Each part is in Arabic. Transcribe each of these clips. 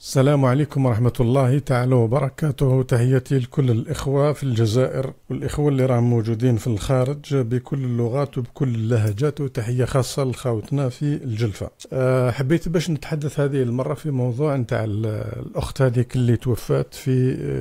السلام عليكم ورحمة الله تعالى وبركاته تحياتي لكل الإخوة في الجزائر والإخوة اللي راهم موجودين في الخارج بكل اللغات وبكل اللهجات وتحية خاصة لخاوتنا في الجلفة آه، حبيت باش نتحدث هذه المرة في موضوع نتاع الأخت هذيك اللي توفات في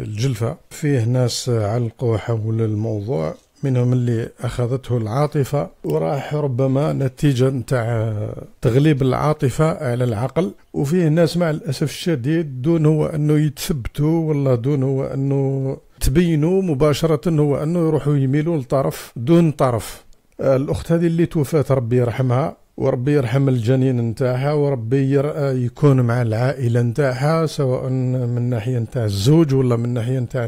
الجلفة فيه ناس علقوا حول الموضوع منهم اللي اخذته العاطفه وراح ربما نتيجه نتاع تغليب العاطفه على العقل وفيه ناس مع الاسف الشديد دون هو انه يتثبتوا ولا دون هو انه تبينوا مباشره هو انه يروحوا يميلوا لطرف دون طرف الاخت هذه اللي توفات ربي يرحمها وربي يرحم الجنين نتاعها وربي يكون مع العائله نتاعها سواء من ناحيه نتاع الزوج ولا من ناحيه نتاع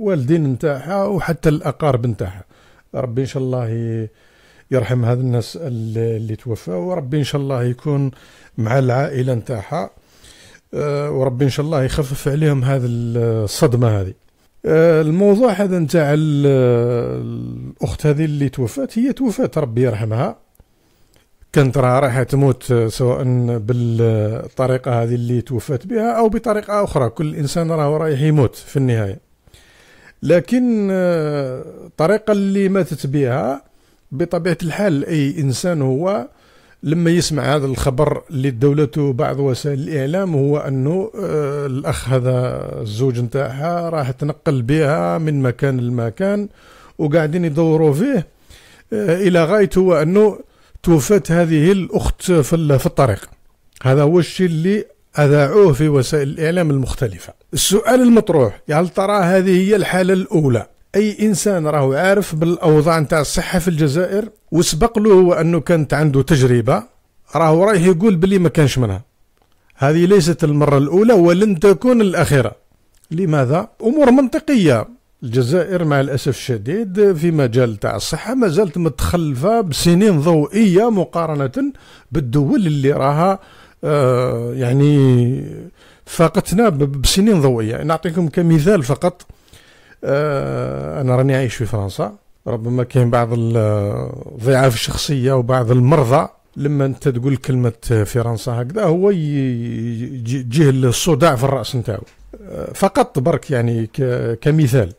والدين نتاعها وحتى الاقارب نتاعها ربي ان شاء الله يرحم هذا الناس اللي توفاو وربي ان شاء الله يكون مع العائله نتاعها آه، وربي ان شاء الله يخفف عليهم هذه الصدمه هذه آه، الموضوع هذا نتاع الاخت هذه اللي توفات هي توفات ربي يرحمها كانت راه رايحه تموت آه، سواء بالطريقه هذه اللي توفات بها او بطريقه اخرى كل انسان راه رايح يموت في النهايه لكن الطريقة آه، اللي ماتت بها بطبيعة الحال أي إنسان هو لما يسمع هذا الخبر اللي دولته بعض وسائل الإعلام هو أنه آه، الأخ هذا الزوج نتاعها راح تنقل بها من مكان لمكان وقاعدين يدوروا فيه آه، إلى غاية هو أنه توفت هذه الأخت في الطريق هذا هو الشيء اللي أذاعوه في وسائل الإعلام المختلفة السؤال المطروح يعني ترى هذه هي الحالة الأولى اي انسان راهو عارف بالاوضاع نتاع الصحه في الجزائر وسبق له هو انه كانت عنده تجربه راهو رايح يقول بلي ما كانش منها هذه ليست المره الاولى ولن تكون الاخيره لماذا امور منطقيه الجزائر مع الاسف الشديد في مجال تاع الصحه ما زالت متخلفه بسنين ضوئيه مقارنه بالدول اللي راها آه، يعني فاقتنا بسنين ضوئيه يعني نعطيكم كمثال فقط آه، انا راني عايش في فرنسا ربما كاين بعض الضعاف الشخصيه وبعض المرضى لما انت تقول كلمه فرنسا هكذا هو يجيه الصداع في الراس نتاعو آه، فقط برك يعني كمثال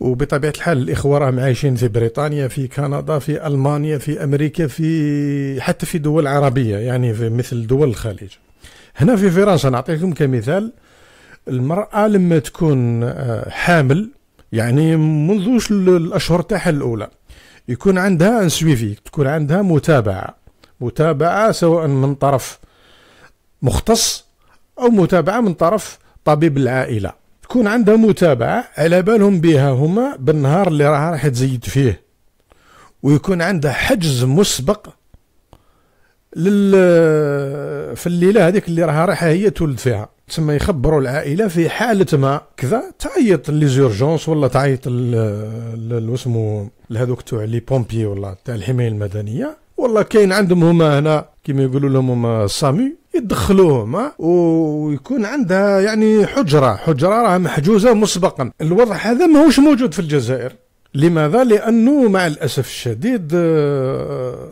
وبطبيعه الحال الاخوه راهم عايشين في بريطانيا في كندا في المانيا في امريكا في حتى في دول عربيه يعني في مثل دول الخليج هنا في فرنسا نعطيكم كمثال المراه لما تكون آه، حامل يعني منذ الاشهر تاعها الاولى يكون عندها ان سويفي تكون عندها متابعه متابعه سواء من طرف مختص او متابعه من طرف طبيب العائله تكون عندها متابعه على بالهم بها هما بالنهار اللي راها راح تزيد فيه ويكون عندها حجز مسبق لل في الليله هذيك اللي راها رايحه هي تولد فيها تسمى يخبروا العائله في حاله ما كذا تعيط لي زورجونس ولا تعيط الوسمو لهذوك تاع لي بومبي ولا تاع الحمايه المدنيه والله كاين عندهم هما هنا كيما يقولوا لهم هما سامي يدخلوهم ويكون عندها يعني حجرة حجرة راها محجوزة مسبقا الوضع هذا ماهوش موجود في الجزائر لماذا؟ لأنه مع الأسف الشديد آه،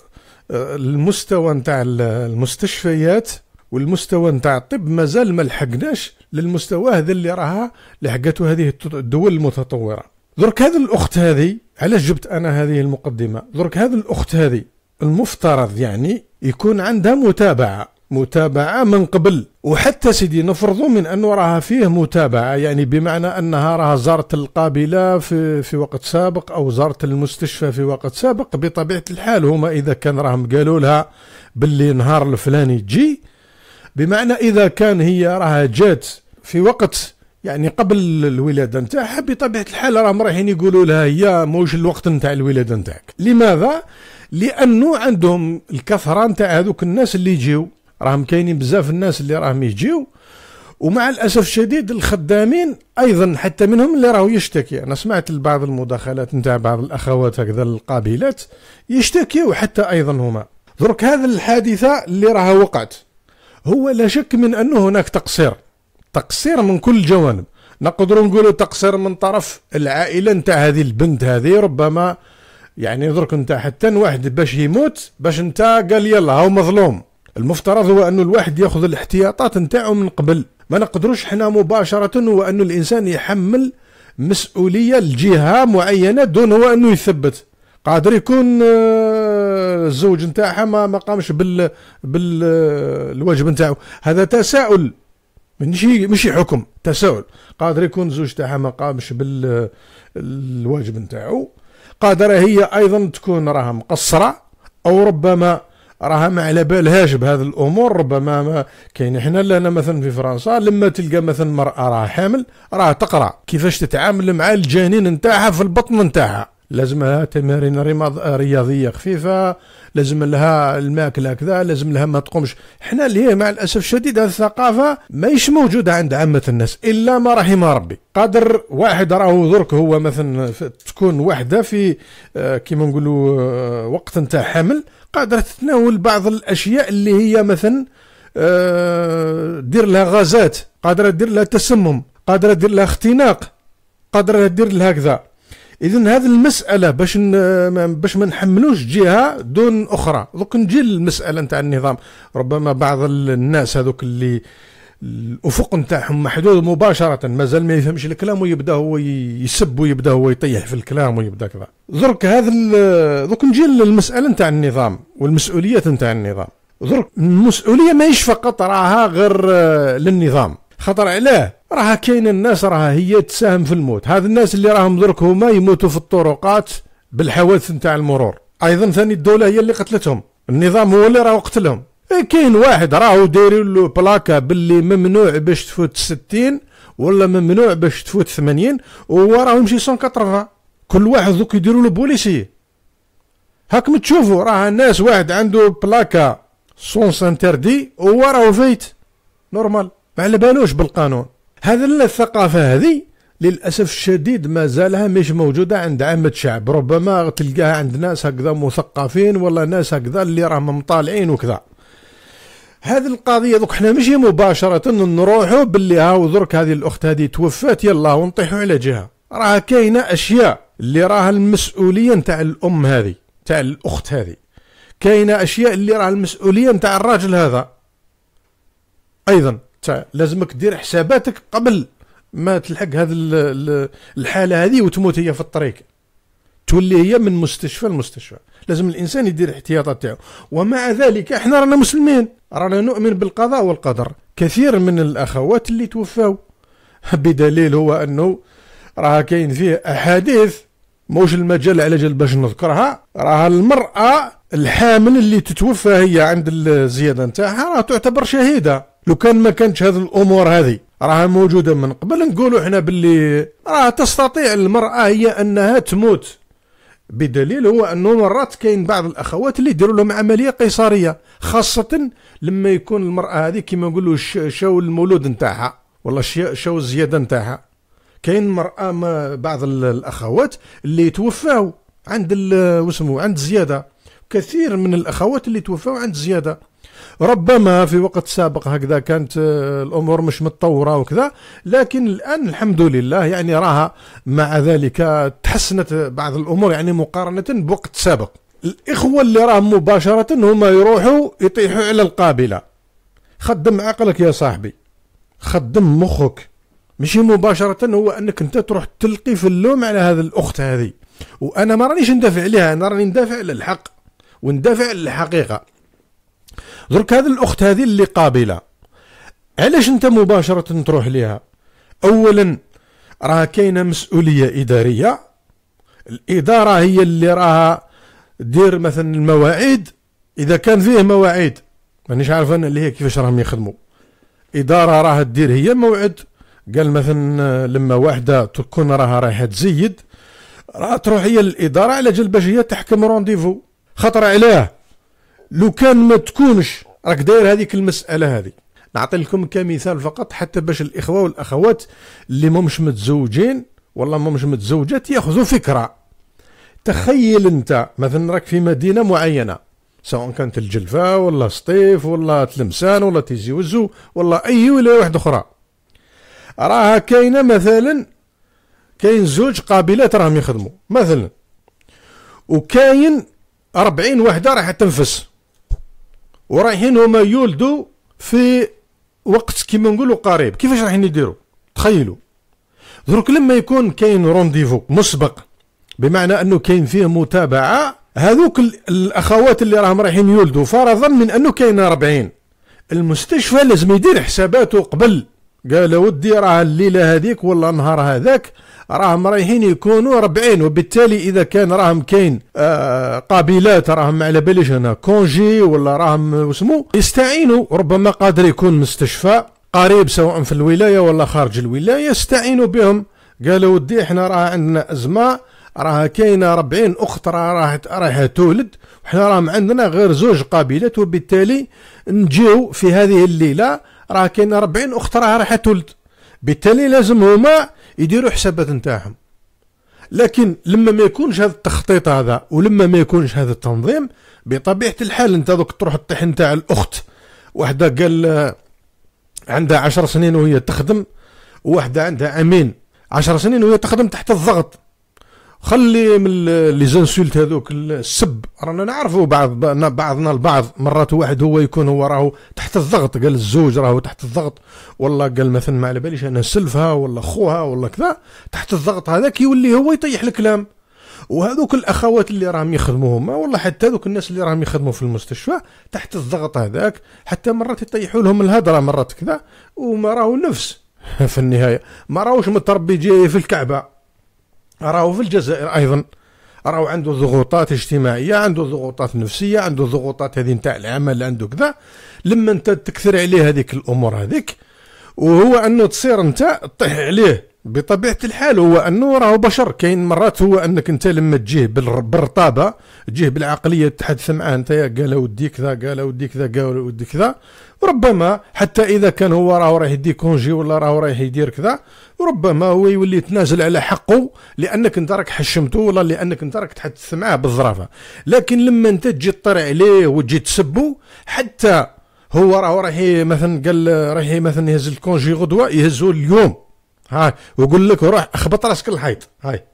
آه، المستوى نتاع المستشفيات والمستوى نتاع الطب مازال ما لحقناش للمستوى هذا اللي راها لحقته هذه الدول المتطوره درك هذه الاخت هذه علاش جبت انا هذه المقدمه درك هذه الاخت هذه المفترض يعني يكون عندها متابعه متابعة من قبل وحتى سيدي نفرضوا من أنه راها فيه متابعة يعني بمعنى أنها راها زارت القابلة في, في وقت سابق أو زارت المستشفى في وقت سابق بطبيعة الحال هما إذا كان راهم قالوا لها باللي نهار الفلاني تجي بمعنى إذا كان هي راها جات في وقت يعني قبل الولاده نتاعها بطبيعه الحال راهم رايحين يقولوا لها هي موش الوقت نتاع الولاده نتاعك لماذا لانه عندهم الكثره نتاع هذوك الناس اللي يجيو راهم كاينين بزاف الناس اللي راهم يجيو ومع الاسف الشديد الخدامين ايضا حتى منهم اللي راهو يشتكي انا سمعت بعض المداخلات نتاع بعض الاخوات هكذا القابلات يشتكيو حتى ايضا هما درك هذا الحادثه اللي راها وقعت هو لا شك من انه هناك تقصير تقصير من كل الجوانب نقدروا نقولوا تقصير من طرف العائله نتاع هذه البنت هذه ربما يعني درك انت حتى واحد باش يموت باش انت قال يلا هاو مظلوم المفترض هو أنه الواحد ياخذ الاحتياطات نتاعو من قبل ما نقدروش حنا مباشرة هو أنه الإنسان يحمل مسؤولية لجهة معينة دون هو أنه يثبت قادر يكون آه، الزوج نتاعها ما ما قامش بال بالواجب آه، نتاعو هذا تساؤل ماشي ماشي حكم تساؤل قادر يكون الزوج تاعها ما قامش بال الواجب نتاعو قادرة هي أيضا تكون راها مقصرة أو ربما راها ما على بالهاش بهذه الامور ربما كاين حنا لنا مثلا في فرنسا لما تلقى مثلا مراه راها حامل راها تقرا كيفاش تتعامل مع الجنين نتاعها في البطن نتاعها لازم لها تمارين رياضيه خفيفه لازم لها الماكله كذا لازم لها ما تقومش حنا اللي هي مع الاسف الشديد هذه الثقافه ماهيش موجوده عند عامه الناس الا ما رحم ربي قدر واحد راه درك هو مثلا تكون وحده في آه، كيما نقولوا آه، وقت نتاع حمل قادره تتناول بعض الاشياء اللي هي مثلا آه، دير لها غازات قادره دير لها تسمم قادره دير لها اختناق قادره دير لها كذا اذا هذه المساله باش باش ما نحملوش جهه دون اخرى دوك نجي للمساله نتاع النظام ربما بعض الناس هذوك اللي الافق نتاعهم محدود مباشره مازال ما يفهمش الكلام ويبدا هو يسب ويبدا هو يطيح في الكلام ويبدا كذا درك هذا درك نجي للمساله نتاع النظام والمسؤوليات نتاع النظام درك المسؤوليه ماهيش فقط راها غير للنظام خطر علاه راه كاين الناس راه هي تساهم في الموت هاد الناس اللي راهم درك هما يموتوا في الطرقات بالحوادث نتاع المرور ايضا ثاني الدوله هي اللي قتلتهم النظام هو اللي راه قتلهم إيه، كاين واحد راهو دايرين له بلاكا باللي ممنوع باش تفوت 60 ولا ممنوع باش تفوت 80 وهو راهو يمشي 180 كل واحد دوك يديروا له بوليسي هاكم تشوفوا راه الناس واحد عنده بلاكا سونس انتردي وهو راهو فايت نورمال ما على بالوش بالقانون هذا الثقافة هذه للأسف الشديد ما زالها مش موجودة عند عامة الشعب ربما تلقاها عند ناس هكذا مثقفين ولا ناس هكذا اللي راهم مطالعين وكذا هذه القضيه دوك حنا ماشي مباشره نروحوا باللي هاو درك هذه الاخت هذه توفات يلا ونطيحوا على جهه راه كاينه اشياء اللي راها المسؤوليه نتاع الام هذه نتاع الاخت هذه كاينه اشياء اللي راها المسؤوليه نتاع الراجل هذا ايضا تاع لازمك دير حساباتك قبل ما تلحق هذه الحاله هذه وتموت هي في الطريق تولي هي من مستشفى لمستشفى لازم الانسان يدير الاحتياطات تاعو ومع ذلك احنا رانا مسلمين رانا نؤمن بالقضاء والقدر كثير من الاخوات اللي توفاو بدليل هو انه راه كاين فيه احاديث موش المجال على جال باش نذكرها راه المراه الحامل اللي تتوفى هي عند الزياده نتاعها راه تعتبر شهيده لو كان ما كانتش هذه الامور هذه راها موجوده من قبل نقولوا احنا باللي راه تستطيع المراه هي انها تموت بدليل هو انه مرات كاين بعض الاخوات اللي يديروا لهم عمليه قيصريه خاصه لما يكون المراه هذه كما نقولوا شو المولود نتاعها ولا شو الزياده نتاعها كاين مراه ما بعض الاخوات اللي يتوفاو عند واسمو عند زياده كثير من الاخوات اللي توفاو عند زياده ربما في وقت سابق هكذا كانت آه، الامور مش متطوره وكذا لكن الان الحمد لله يعني راها مع ذلك تحسنت بعض الامور يعني مقارنه بوقت سابق الاخوه اللي راهم مباشره هما يروحوا يطيحوا على القابله خدم عقلك يا صاحبي خدم مخك ماشي مباشرة هو انك انت تروح تلقي في اللوم على هذا الاخت هذه وانا ما رانيش ندافع عليها انا راني ندافع للحق وندافع للحقيقه درك هذه الاخت هذه اللي قابله علاش انت مباشره تروح لها اولا راه كاينه مسؤوليه اداريه الاداره هي اللي راها دير مثلا المواعيد اذا كان فيه مواعيد مانيش عارف انا اللي هي كيفاش راهم يخدموا اداره راها دير هي موعد قال مثلا لما واحده تكون راها رايحه تزيد راه تروح هي للاداره على جل باش هي تحكم رونديفو خطر عليه لو كان ما تكونش راك داير هذيك المساله هذه نعطي لكم كمثال فقط حتى باش الاخوه والاخوات اللي مش متزوجين ولا مش متزوجات ياخذوا فكره تخيل انت مثلا راك في مدينه معينه سواء كانت الجلفة ولا سطيف ولا تلمسان ولا تيزي وزو ولا اي ولا واحدة اخرى راها كاينة مثلا كاين زوج قابلات راهم يخدموا مثلا وكاين أربعين وحدة راح تنفس ورايحين هما يولدوا في وقت كيما نقولوا قريب كيفاش رايحين يديروا تخيلوا دروك لما يكون كاين رونديفو مسبق بمعنى انه كاين فيه متابعه هذوك الاخوات اللي راهم رايحين يولدوا فرضا من انه كاين 40 المستشفى لازم يدير حساباته قبل قال ودي راه الليله هذيك ولا النهار هذاك راهم رايحين يكونوا ربعين وبالتالي اذا كان راهم كاين آه، قابلات قبيلات راهم على باليش هنا كونجي ولا راهم وسمو يستعينوا ربما قادر يكون مستشفى قريب سواء في الولايه ولا خارج الولايه يستعينوا بهم قالوا ودي احنا راه عندنا ازمه راه كاينه 40 اخت راه رايحه تولد وحنا راهم عندنا غير زوج قبيلات وبالتالي نجيو في هذه الليله راه كاين 40 اخت راها راح تولد بالتالي لازم هما يديروا حسابات نتاعهم لكن لما ما يكونش هذا التخطيط هذا ولما ما يكونش هذا التنظيم بطبيعه الحال انت دوك تروح تطيح نتاع الاخت واحده قال عندها عشر سنين وهي تخدم وواحده عندها امين عشر سنين وهي تخدم تحت الضغط خلي من لي زانسولت هذوك السب رانا نعرفوا بعض بعضنا البعض مرات واحد هو يكون هو راهو تحت الضغط قال الزوج راهو تحت الضغط والله قال مثلا ما على باليش انا سلفها ولا خوها ولا كذا تحت الضغط هذاك يولي هو يطيح الكلام وهذوك الاخوات اللي راهم يخدموا هما والله حتى ذوك الناس اللي راهم يخدموا في المستشفى تحت الضغط هذاك حتى مرات يطيحوا لهم الهضره مرات كذا وما راهو نفس في النهايه ما راهوش متربي جاي في الكعبه راهو في الجزائر ايضا راهو عنده ضغوطات اجتماعيه عنده ضغوطات نفسيه عنده ضغوطات هذه نتاع العمل عنده كذا لما انت تكثر عليه هذيك الامور هذيك وهو انه تصير انت طيح عليه بطبيعه الحال هو انه راهو بشر كاين مرات هو انك انت لما تجيه بالرطابه تجيه بالعقليه تحدث معاه انت قال ودي كذا قال ودي كذا قال ودي كذا ربما حتى اذا كان هو راهو رايح يدي كونجي ولا راهو رايح يدير كذا ربما هو يولي يتنازل على حقه لانك انت راك حشمته ولا لانك انت راك تحدث معاه بالظرافه لكن لما انت تجي تطرع عليه وتجي تسبه حتى هو راهو رايح مثلا قال رايح مثلا يهز الكونجي غدوه يهزه اليوم هاي ويقول لك روح اخبط راسك الحيط هاي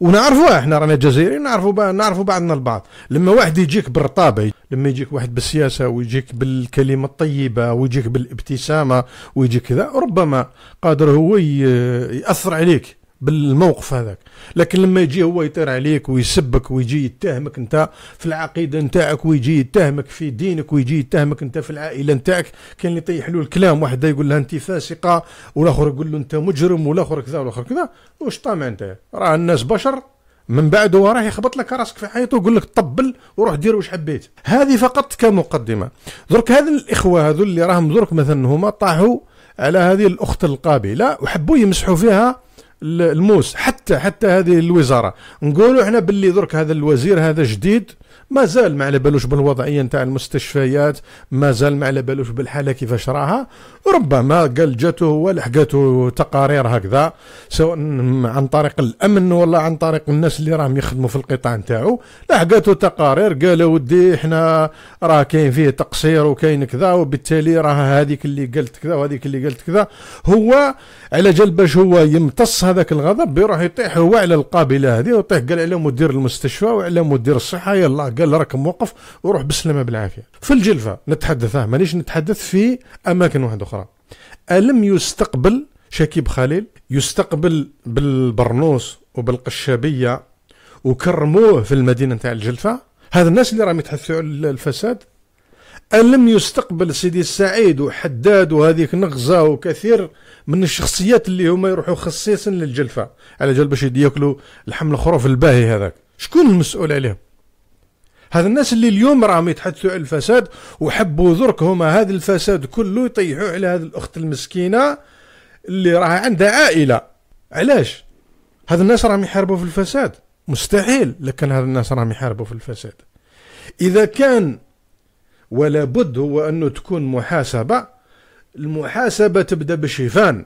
ونعرفوها احنا رانا جزائريين نعرفوا نعرفوا بعضنا البعض لما واحد يجيك بالرطابه لما يجيك واحد بالسياسه ويجيك بالكلمه الطيبه ويجيك بالابتسامه ويجيك كذا ربما قادر هو ي... ياثر عليك بالموقف هذاك لكن لما يجي هو يطير عليك ويسبك ويجي يتهمك انت في العقيده نتاعك ويجي يتهمك في دينك ويجي يتهمك انت في العائله نتاعك كان اللي يطيح له الكلام واحد يقول لها انت فاسقه والاخر يقول له انت مجرم والاخر كذا والاخر كذا واش طامع انت راه الناس بشر من بعد هو راه يخبط لك راسك في حياته ويقول لك طبل وروح دير واش حبيت هذه فقط كمقدمه درك هذا الاخوه هذو اللي راهم درك مثلا هما طاحوا على هذه الاخت القابله وحبوا يمسحوا فيها الموس حتى حتى هذه الوزاره نقولوا احنا باللي درك هذا الوزير هذا جديد مازال ما على بالوش بالوضعيه نتاع المستشفيات مازال ما على بالوش بالحاله كيفاش راها ربما قال جاته هو لحقاتو تقارير هكذا سواء عن طريق الامن ولا عن طريق الناس اللي راهم يخدموا في القطاع نتاعو لحقاتو تقارير قال ودي احنا راه كاين فيه تقصير وكاين كذا وبالتالي راه هذيك اللي قالت كذا وهذيك اللي قالت كذا هو على جال باش هو يمتص هذاك الغضب بيروح يطيح هو على القابله هذه ويطيح قال على مدير المستشفى وعلى مدير الصحه يلا قال راك موقف وروح بسلامه بالعافيه في الجلفه نتحدث مانيش نتحدث في اماكن واحده اخرى الم يستقبل شكيب خليل يستقبل بالبرنوس وبالقشابيه وكرموه في المدينه نتاع الجلفه هذا الناس اللي راهم يتحثوا على الفساد ألم يستقبل سيدي السعيد وحداد وهذيك نغزة وكثير من الشخصيات اللي هما يروحوا خصيصا للجلفة على جال باش ياكلوا لحم الخروف الباهي هذاك شكون المسؤول عليهم هذا الناس اللي اليوم راهم يتحدثوا على الفساد وحبوا ذرك هما هذا الفساد كله يطيحوه على هذه الأخت المسكينة اللي راها عندها عائلة علاش هذا الناس راهم يحاربوا في الفساد مستحيل لكن هذا الناس راهم يحاربوا في الفساد إذا كان ولا بد هو أنه تكون محاسبة المحاسبة تبدأ بالشيفان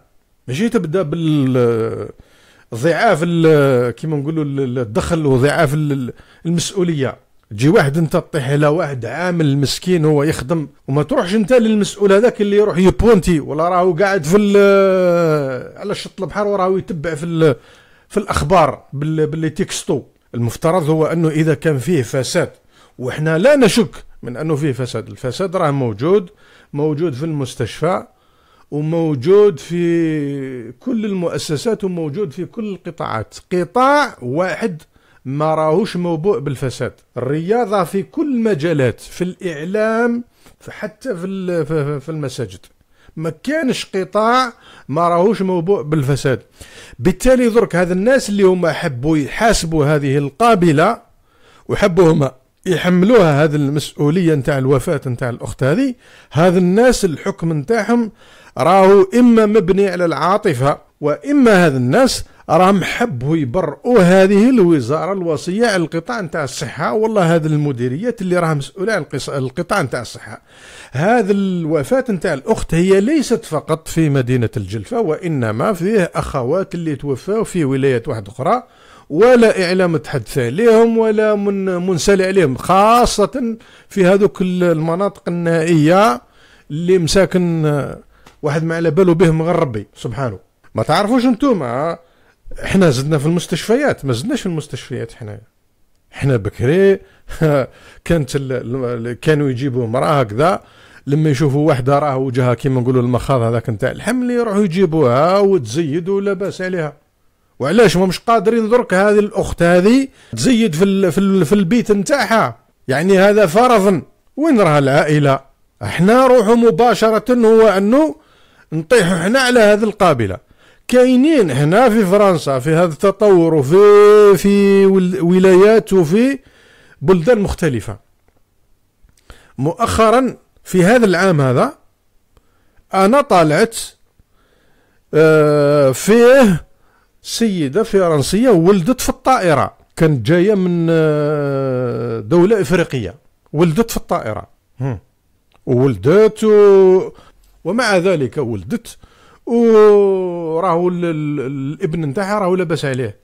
ماشي تبدأ بال ضعاف كيما نقولوا الدخل وضعاف المسؤوليه تجي واحد انت تطيح على واحد عامل مسكين هو يخدم وما تروحش انت للمسؤول هذاك اللي يروح يبونتي ولا راهو قاعد في على شط البحر وراهو يتبع في في الاخبار باللي تيكستو المفترض هو انه اذا كان فيه فساد وحنا لا نشك من انه فيه فساد الفساد راه موجود موجود في المستشفى وموجود في كل المؤسسات وموجود في كل القطاعات قطاع واحد ما راهوش موبوء بالفساد الرياضة في كل المجالات في الإعلام حتى في في المساجد ما كانش قطاع ما راهوش موبوء بالفساد بالتالي درك هذا الناس اللي هما حبوا يحاسبوا هذه القابلة وحبوا هما يحملوها هذه المسؤوليه نتاع الوفاه نتاع الاخت هذه هذا الناس الحكم نتاعهم راهو اما مبني على العاطفه واما هذا الناس راهم حبوا يبرئوا هذه الوزاره الوصيه على القطاع نتاع الصحه والله هذه المديريات اللي راها مسؤوله على القطاع نتاع الصحه هذا الوفاه نتاع الاخت هي ليست فقط في مدينه الجلفه وانما فيه اخوات اللي توفاو في ولايه واحده اخرى ولا إعلام تحدث عليهم ولا من منسال عليهم خاصة في هذوك المناطق النائية اللي مساكن آه، واحد ما على باله بهم غير ربي سبحانه ما تعرفوش نتوما آه، احنا زدنا في المستشفيات ما زدناش في المستشفيات احنا احنا بكري آه، كانت كانوا يجيبوا امراه هكذا لما يشوفوا وحده راه وجهها كيما نقولوا المخاض هذاك نتاع الحمل يروحوا يجيبوها وتزيد لاباس عليها وعلاش هما مش قادرين درك هذه الاخت هذه تزيد في الـ في, الـ في البيت نتاعها يعني هذا فرض وين راها العائله احنا روحوا مباشره هو انه نطيحوا احنا على هذه القابله كاينين هنا في فرنسا في هذا التطور وفي في ولايات وفي بلدان مختلفه مؤخرا في هذا العام هذا انا طالعت آه، فيه سيده فرنسيه ولدت في الطائره كانت جايه من آه، دوله افريقيه ولدت في الطائره ولدت و... ومع ذلك ولدت وراهو الابن نتاعها راهو لاباس عليه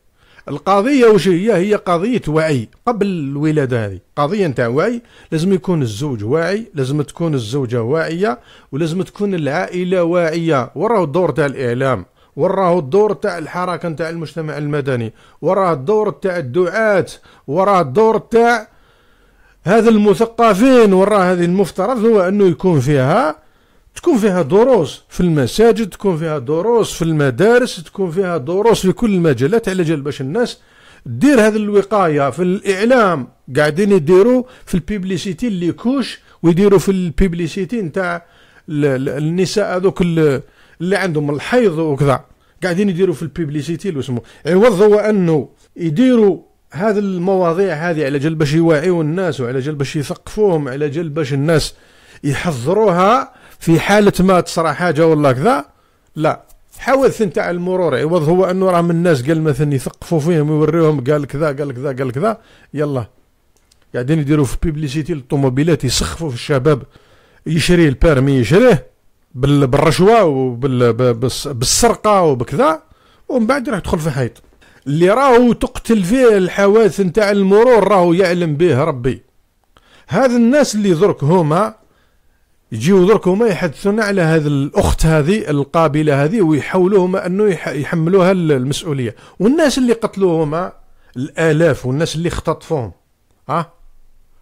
القضيه واش هي هي قضيه وعي قبل الولاده هذه قضيه نتاع وعي لازم يكون الزوج واعي لازم تكون الزوجه واعيه ولازم تكون العائله واعيه وراهو الدور تاع الاعلام وراه الدور تاع الحركه تاع المجتمع المدني وراه الدور تاع الدعاة وراه الدور تاع هذا المثقفين وراه هذه المفترض هو انه يكون فيها تكون فيها دروس في المساجد تكون فيها دروس في المدارس تكون فيها دروس في كل المجالات على جال باش الناس دير هذه الوقايه في الاعلام قاعدين يديروا في البيبليسيتي اللي كوش ويديروا في البيبليسيتي نتاع النساء هذوك اللي عندهم الحيض وكذا قاعدين يديروا في البيبليسيتي اللي اسمه عوض إيه، هو انه يديروا هذه المواضيع هذه على جال باش يوعيوا الناس وعلى جال باش يثقفوهم على جال باش الناس يحضروها في حاله ما تصرى حاجه ولا كذا لا حوث نتاع المرور عوض إيه، هو انه راهم الناس قال مثلا يثقفوا فيهم ويوريوهم قال كذا قال كذا قال كذا يلا قاعدين يديروا في بيبليسيتي للطوموبيلات يسخفوا في الشباب يشري البيرمي يشريه بالرشوه وبالسرقه وبكذا ومن بعد راح تدخل في حيط اللي راهو تقتل فيه الحوادث نتاع المرور راهو يعلم به ربي هذا الناس اللي درك هما يجيو درك هما يحدثون على هذه الاخت هذه القابله هذه ويحاولوا هما انه يحملوها المسؤوليه والناس اللي قتلوهما الالاف والناس اللي اختطفوهم ها أه؟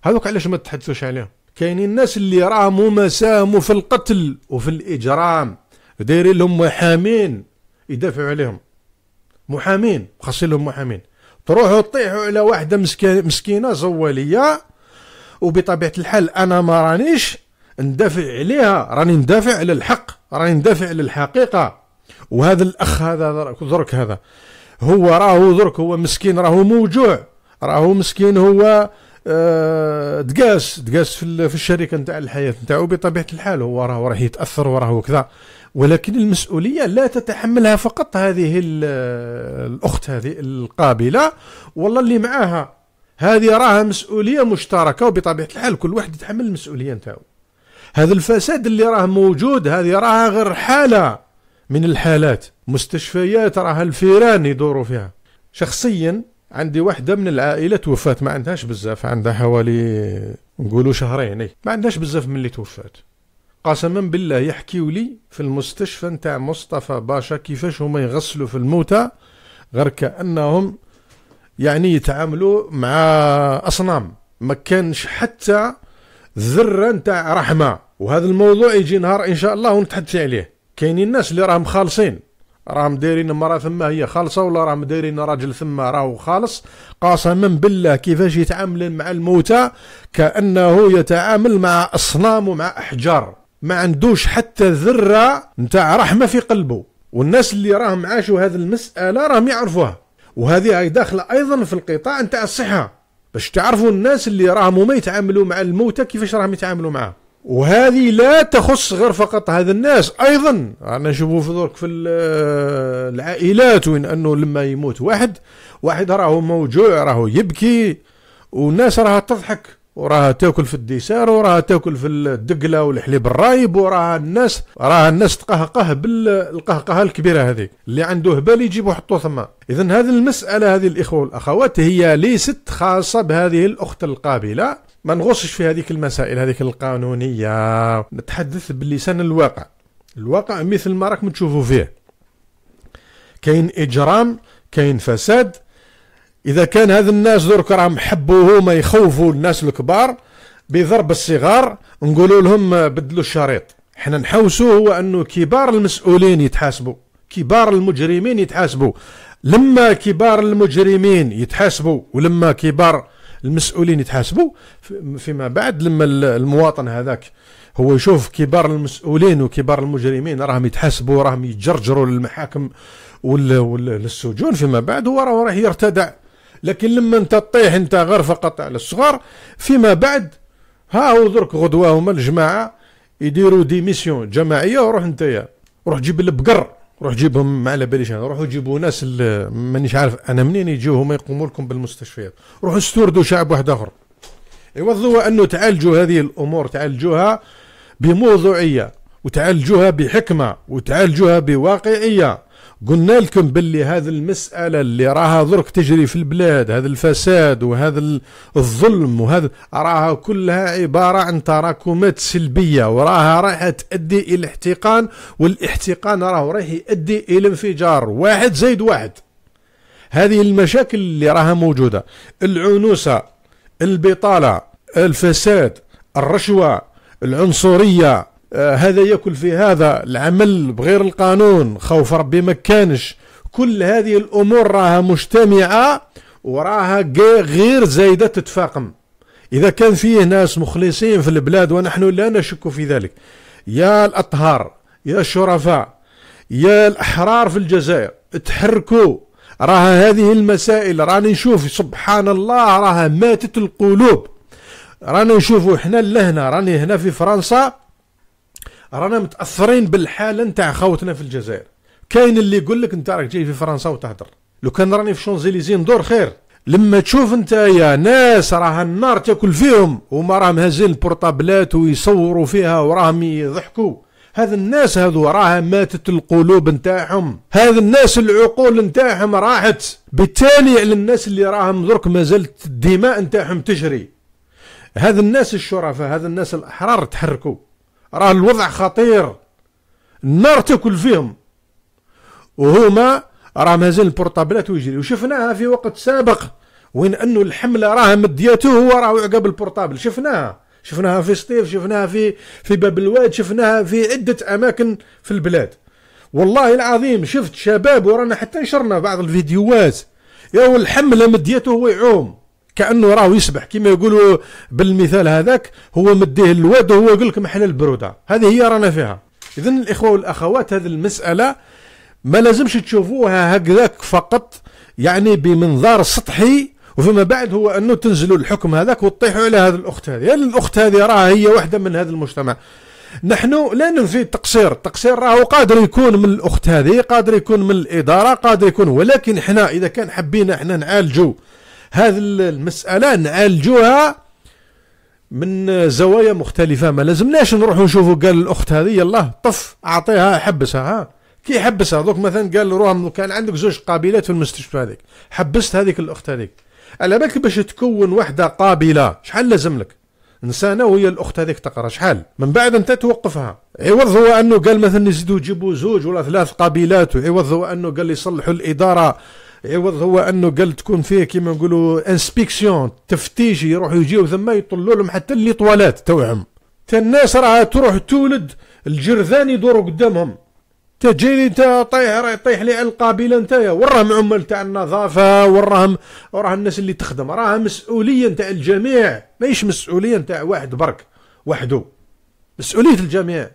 هذوك علاش ما تحدثوش عليهم كاينين الناس اللي راهم ساهموا في القتل وفي الاجرام دايرين لهم محامين يدافعوا عليهم محامين خاصين لهم محامين تروحوا تطيحوا على واحده مسكينه زواليه وبطبيعه الحال انا ما رانيش ندافع عليها راني ندافع على الحق راني ندافع على الحقيقه وهذا الاخ هذا درك هذا هو راهو درك هو مسكين راهو موجوع راهو مسكين هو دقاس آه، دقاس في, الشركه نتاع الحياه نتاعو بطبيعه الحال هو راه راه يتاثر وراه كذا ولكن المسؤوليه لا تتحملها فقط هذه الاخت هذه القابله والله اللي معاها هذه راها مسؤوليه مشتركه وبطبيعه الحال كل واحد يتحمل المسؤوليه نتاعو هذا الفساد اللي راه موجود هذه راها غير حاله من الحالات مستشفيات راها الفيران يدوروا فيها شخصيا عندي وحده من العائله توفات ما عندهاش بزاف عندها حوالي نقولوا شهرين ما عندهاش بزاف من اللي توفات قسما بالله يحكيوا لي في المستشفى نتاع مصطفى باشا كيفاش هما يغسلوا في الموتى غير كانهم يعني يتعاملوا مع اصنام ما كانش حتى ذره نتاع رحمه وهذا الموضوع يجي نهار ان شاء الله ونتحدث عليه كاينين الناس اللي راهم خالصين راهم دايرين مرة ثما هي خالصة ولا راهم دايرين راجل ثما راهو خالص قسما بالله كيفاش يتعامل مع الموتى كأنه يتعامل مع أصنام ومع أحجار ما عندوش حتى ذرة نتاع رحمة في قلبه والناس اللي راهم عاشوا هذه المسألة راهم يعرفوها وهذه هي داخلة أيضا في القطاع نتاع الصحة باش تعرفوا الناس اللي راهم هما يتعاملوا مع الموتى كيفاش راهم يتعاملوا معاه وهذه لا تخص غير فقط هذا الناس ايضا انا نشوفوا في درك في العائلات وين انه لما يموت واحد واحد راهو موجوع راهو يبكي والناس راها تضحك وراها تاكل في الديسار وراها تاكل في الدقله والحليب الرايب وراها الناس راها الناس تقهقه بالقهقه الكبيره هذه اللي عنده هبال يجيبو يحطوه ثما اذا هذه المساله هذه الاخوه والاخوات هي ليست خاصه بهذه الاخت القابله ما نغوصش في هذيك المسائل هذيك القانونيه نتحدث بلسان الواقع الواقع مثل ما راكم تشوفوا فيه كاين اجرام كاين فساد اذا كان هذا الناس درك راهم حبوا هما يخوفوا الناس الكبار بضرب الصغار نقولوا لهم بدلوا الشريط حنا نحوسوا هو انه كبار المسؤولين يتحاسبوا كبار المجرمين يتحاسبوا لما كبار المجرمين يتحاسبوا ولما كبار المسؤولين يتحاسبوا فيما بعد لما المواطن هذاك هو يشوف كبار المسؤولين وكبار المجرمين راهم يتحاسبوا راهم يتجرجروا للمحاكم وللسجون فيما بعد هو راه راح يرتدع لكن لما انت تطيح انت غير فقط على الصغار فيما بعد ها هو درك غدوه هما الجماعه يديروا ديميسيون جماعيه وروح يا روح جيب البقر روح جيبهم ما على باليش انا روحوا جيبوا ناس مانيش عارف انا منين يجيو هما يقوموا لكم بالمستشفيات روحوا استوردوا شعب واحد اخر يوضوا انه تعالجوا هذه الامور تعالجوها بموضوعيه وتعالجوها بحكمه وتعالجوها بواقعيه قلنا لكم باللي هذه المسألة اللي راها درك تجري في البلاد هذا الفساد وهذا الظلم وهذا راها كلها عبارة عن تراكمات سلبية وراها رايحة تؤدي إلى احتقان والاحتقان راه رايح يؤدي إلى انفجار واحد زيد واحد هذه المشاكل اللي راها موجودة العنوسة البطالة الفساد الرشوة العنصرية آه، هذا ياكل في هذا العمل بغير القانون خوف ربي ما كانش كل هذه الامور راها مجتمعه وراها غير زايده تتفاقم اذا كان فيه ناس مخلصين في البلاد ونحن لا نشك في ذلك يا الاطهار يا الشرفاء يا الاحرار في الجزائر تحركوا راها هذه المسائل راني نشوف سبحان الله راها ماتت القلوب رانا نشوفوا احنا لهنا راني هنا في فرنسا رانا متاثرين بالحاله نتاع خوتنا في الجزائر كاين اللي يقول لك انت راك جاي في فرنسا وتهدر لو كان راني في شونزيليزي ندور خير لما تشوف انت يا ناس راها النار تاكل فيهم وما راهم هازين البورطابلات ويصوروا فيها وراهم يضحكوا هذا الناس هذو راها ماتت القلوب نتاعهم هذا الناس العقول نتاعهم راحت بالتالي على الناس اللي راهم درك مازالت الدماء نتاعهم تجري هذا الناس الشرفاء هذا الناس الاحرار تحركوا راه الوضع خطير النار تاكل فيهم وهما راه مازال البورطابلات ويجري وشفناها في وقت سابق وين انه الحمله راه مدياته هو راه عقب البورطابل شفناها شفناها في سطيف شفناها في في باب الواد شفناها في عده اماكن في البلاد والله العظيم شفت شباب ورانا حتى نشرنا بعض الفيديوهات يا الحمله مدياته هو يعوم كانه راهو يسبح كما يقولوا بالمثال هذاك هو مديه الواد وهو يقول لك محل البروده هذه هي رانا فيها اذا الاخوه والاخوات هذه المساله ما لازمش تشوفوها هكذاك فقط يعني بمنظار سطحي وفيما بعد هو انه تنزلوا الحكم هذاك وتطيحوا على هذه الاخت هذه يعني الاخت هذه راها هي واحده من هذا المجتمع نحن لا ننفي التقصير التقصير راهو قادر يكون من الاخت هذه قادر يكون من الاداره قادر يكون ولكن احنا اذا كان حبينا احنا نعالجوا هذه المسألة نعالجوها من زوايا مختلفة ما لازمناش نروحوا نشوفوا قال الأخت هذه يلا طف أعطيها حبسها ها كي حبسها دوك مثلا قال له روح كان عندك زوج قابلات في المستشفى هذيك حبست هذيك الأخت هذيك على بالك باش تكون وحدة قابلة شحال لازم لك انسانه وهي الاخت هذيك تقرا شحال من بعد انت توقفها عوض هو انه قال مثلا يزيدوا يجيبوا زوج ولا ثلاث قابلات وعوض هو انه قال يصلحوا الاداره عوض هو انه قال تكون فيه كيما نقولوا انسبكسيون تفتيش يروحوا يجيو ثم يطلوا لهم حتى اللي طوالات توعم تا الناس راها تروح تولد الجرذان يدوروا قدامهم تا جيني انت طيح راه يطيح لي على القابله نتايا وراهم عمال تاع النظافه وراهم وراه الناس اللي تخدم راها مسؤوليه نتاع الجميع ماهيش مسؤوليه نتاع واحد برك وحده مسؤوليه الجميع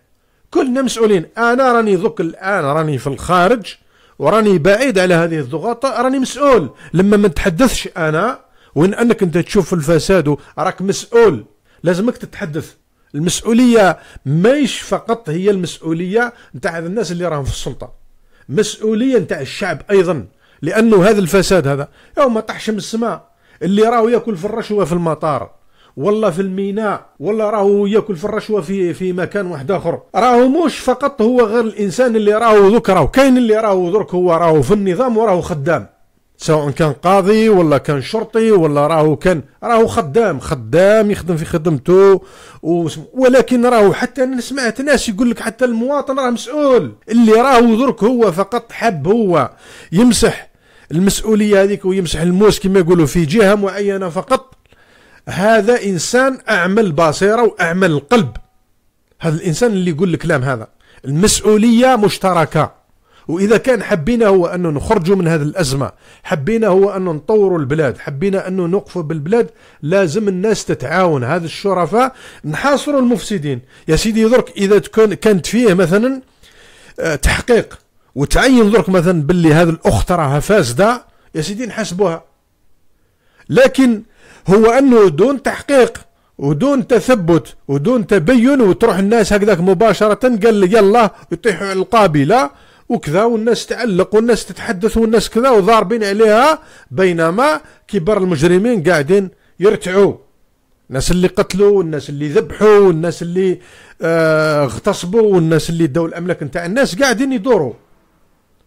كلنا مسؤولين انا راني ذوك الان راني في الخارج وراني بعيد على هذه الضغوط راني مسؤول لما ما نتحدثش انا وين انك انت تشوف الفساد راك مسؤول لازمك تتحدث المسؤوليه ماشي فقط هي المسؤوليه نتاع الناس اللي راهم في السلطه مسؤوليه نتاع الشعب ايضا لانه هذا الفساد هذا يوم ما طحش من السماء اللي راهو ياكل في الرشوه في المطار والله في الميناء والله راه ياكل في الرشوه في في مكان واحد اخر راهو مش فقط هو غير الانسان اللي راهو ذوك راهو كاين اللي راهو درك هو راهو في النظام وراهو خدام سواء كان قاضي ولا كان شرطي ولا راهو كان راهو خدام خدام يخدم في خدمته ولكن راهو حتى انا سمعت ناس يقول لك حتى المواطن راه مسؤول اللي راهو درك هو فقط حب هو يمسح المسؤوليه هذيك ويمسح الموس كما يقولوا في جهه معينه فقط هذا إنسان اعمل بصيره واعمل القلب هذا الإنسان اللي يقول الكلام هذا المسؤولية مشتركة وإذا كان حبينا هو أنه نخرجوا من هذه الأزمة حبينا هو أنه نطوروا البلاد حبينا أنه نوقفوا بالبلاد لازم الناس تتعاون هذا الشرفاء نحاصروا المفسدين يا سيدي درك إذا تكون كانت فيه مثلا آه، تحقيق وتعين درك مثلا باللي هذه الأخت راها فاسدة يا سيدي نحاسبوها لكن هو أنه دون تحقيق ودون تثبت ودون تبين وتروح الناس هكذاك مباشرة قال يلا يطيحوا على القابلة وكذا والناس تعلق والناس تتحدث والناس كذا وضاربين عليها بينما كبار المجرمين قاعدين يرتعوا الناس اللي قتلوا والناس اللي ذبحوا والناس اللي آه اغتصبوا والناس اللي داو الاملاك نتاع الناس قاعدين يدوروا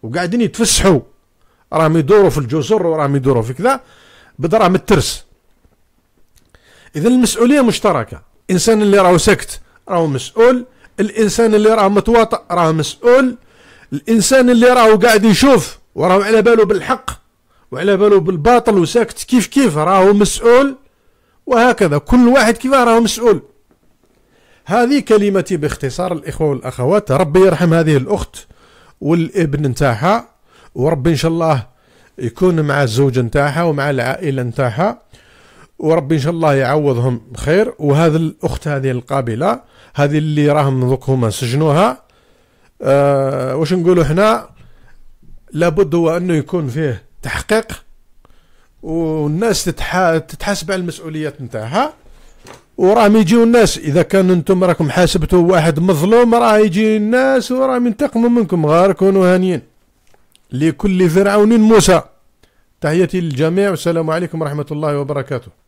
وقاعدين يتفسحوا راهم يدوروا في الجزر وراهم يدوروا في كذا بدراهم الترس اذا المسؤوليه مشتركه الانسان اللي راهو سكت راهو مسؤول الانسان اللي راه متواطئ راه مسؤول الانسان اللي راهو قاعد يشوف وراهو على باله بالحق وعلى باله بالباطل وساكت كيف كيف راهو مسؤول وهكذا كل واحد كيف راهو مسؤول هذه كلمتي باختصار الاخوه والاخوات ربي يرحم هذه الاخت والابن نتاعها وربي ان شاء الله يكون مع الزوج نتاعها ومع العائله نتاعها وربي ان شاء الله يعوضهم خير وهذا الاخت هذه القابله هذه اللي راهم دوك هما سجنوها أه واش نقولوا حنا لابد هو انه يكون فيه تحقيق والناس تتح... تتحاسب على المسؤوليات نتاعها وراهم يجيو الناس اذا كان انتم راكم حاسبتوا واحد مظلوم راه يجي الناس وراهم ينتقموا منكم غير كونوا هانيين لكل فرعون موسى تحياتي للجميع والسلام عليكم ورحمه الله وبركاته